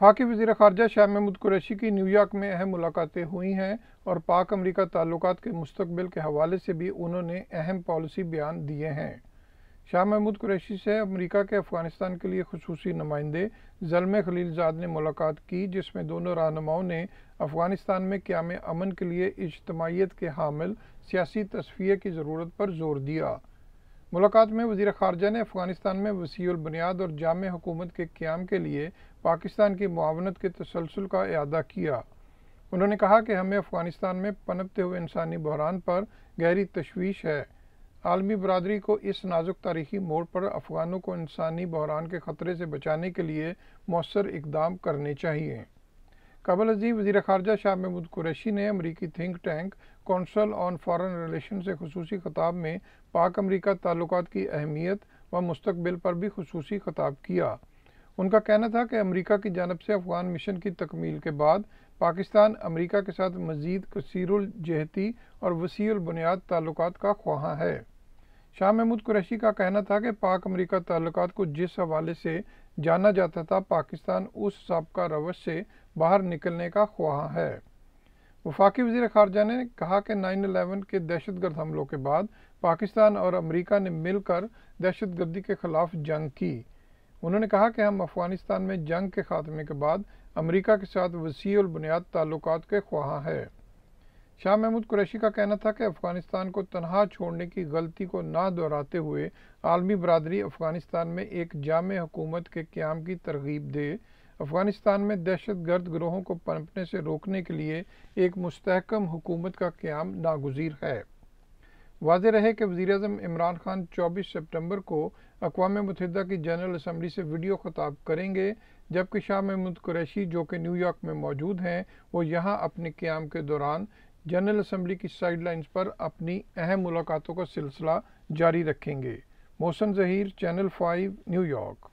फाकी वजी खारजा शाह महमूद कुरैशी की न्यूयॉर्क में अहम मुलाकातें हुई हैं और पाक अमरीका ताल्लुक के मुस्तबिल के हवाले से भी उन्होंने अहम पॉलिसी बयान दिए हैं शाह महमूद कुरैशी से अमरीका के अफगानिस्तान के लिए खसूस नुमाइंदे जलम खलीलजाद ने मुलाकात की जिसमें दोनों रहनुमाओं ने अफगानिस्तान में क्याम अमन के लिए इजतमाहीत के हामिल सियासी तस्फिया की ज़रूरत पर जोर दिया मुलाकात में वजी खारजा ने अफगानिस्तान में वसील बुनियाद और जाम हुकूमत के क्याम के लिए पाकिस्तान की मावनत के तसलसल का अदा किया उन्होंने कहा कि हमें अफगानिस्तान में पनपते हुए इंसानी बहरान पर गहरी तशवीश है आलमी बरदरी को इस नाजुक तारीखी मोड़ पर अफगानों को इंसानी बहरान के ख़तरे से बचाने के लिए मौसर इकदाम करने चाहिए कबल अजीब वजी खारजा शाह महमूद कुरैशी ने अमरीकी think tank council on foreign relation से खसूस खताब में पाक अमरीका ताल्लुक की अहमियत व मुस्तबिल पर भी खसूस खताब किया उनका कहना था कि अमरीका की जानब से अफगान मिशन की तकमील के बाद पाकिस्तान अमरीका के साथ मजीद कसरजहती और वसीबुनियाद बुनियाद का ख्वाहा है शाह महमूद कुरैशी का कहना था कि पाक अमरीका ताल्लुकात को जिस हवाले से जाना जाता था पाकिस्तान उस सबका रवश से बाहर निकलने का ख्वाह है वफाकी वजी खारजा ने कहा कि नाइन अलेवन के दहशत गर्द हमलों के बाद पाकिस्तान और अमरीका ने मिलकर दहशत गर्दी के खिलाफ जंग की उन्होंने कहा कि हम अफगानिस्तान में जंग के खात्मे के बाद अमरीका के साथ वसी और बुनियाद ताल्लुक के ख्वाह है शाह महमूद कुरैशी का कहना था कि अफगानिस्तान को तनहा छोड़ने की गलती को ना दोहराते हुए आलमी बरदरी अफगानिस्तान में एक जाम हुकूमत के क्याम की तरगीब दे अफगानिस्तान में दहशत गर्द ग्रोहों को पनपने से रोकने के लिए एक मुस्तकम हुकूमत का क्याम नागजीर है वाज रहे कि वज़ी अजम इमरान खान 24 सितंबर को अकवा मुतहदा की जनरल असम्बली से वीडियो खताब करेंगे जबकि शाह महमूद कुरैशी जो कि न्यूयॉर्क में मौजूद हैं वो यहाँ अपने क्याम के दौरान जनरल असम्बली की साइडलाइंस पर अपनी अहम मुलाकातों का सिलसिला जारी रखेंगे Mohsin Zaheer channel five New York